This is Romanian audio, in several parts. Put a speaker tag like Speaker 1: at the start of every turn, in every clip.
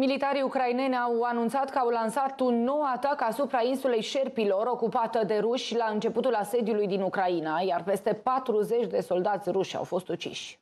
Speaker 1: Militarii ucraineni au anunțat că au lansat un nou atac asupra insulei Șerpilor, ocupată de ruși la începutul asediului din Ucraina, iar peste 40 de soldați ruși au fost uciși.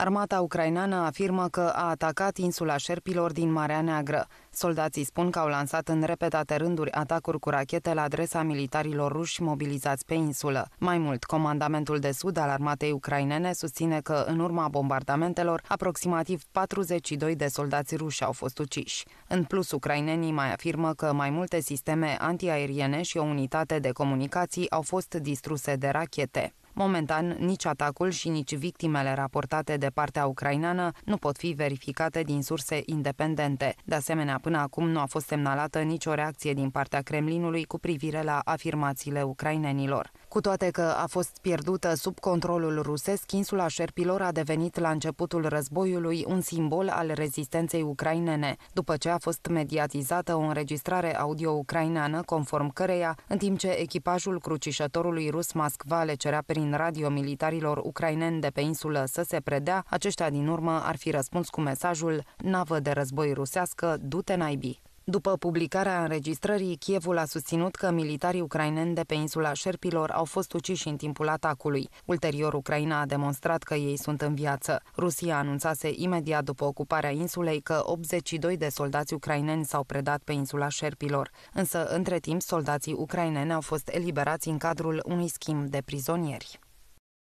Speaker 2: Armata ucraineană afirmă că a atacat insula șerpilor din Marea Neagră. Soldații spun că au lansat în repetate rânduri atacuri cu rachete la adresa militarilor ruși mobilizați pe insulă. Mai mult, comandamentul de sud al armatei ucrainene susține că, în urma bombardamentelor, aproximativ 42 de soldați ruși au fost uciși. În plus, ucrainenii mai afirmă că mai multe sisteme antiaeriene și o unitate de comunicații au fost distruse de rachete. Momentan, nici atacul și nici victimele raportate de partea ucraineană nu pot fi verificate din surse independente. De asemenea, până acum nu a fost semnalată nicio reacție din partea Kremlinului cu privire la afirmațiile ucrainenilor. Cu toate că a fost pierdută sub controlul rusesc, insula Șerpilor a devenit la începutul războiului un simbol al rezistenței ucrainene, după ce a fost mediatizată o înregistrare audio ucraineană conform căreia, în timp ce echipajul crucișătorului rus Mascva le cerea prin radio militarilor ucraineni de pe insulă să se predea, aceștia din urmă ar fi răspuns cu mesajul navă de război rusească, du-te naibii. După publicarea înregistrării, Kievul a susținut că militarii ucraineni de pe insula Șerpilor au fost uciși în timpul atacului. Ulterior, Ucraina a demonstrat că ei sunt în viață. Rusia anunțase imediat după ocuparea insulei că 82 de soldați ucraineni s-au predat pe insula Șerpilor, însă între timp soldații ucraineni au fost eliberați în cadrul unui schimb de prizonieri.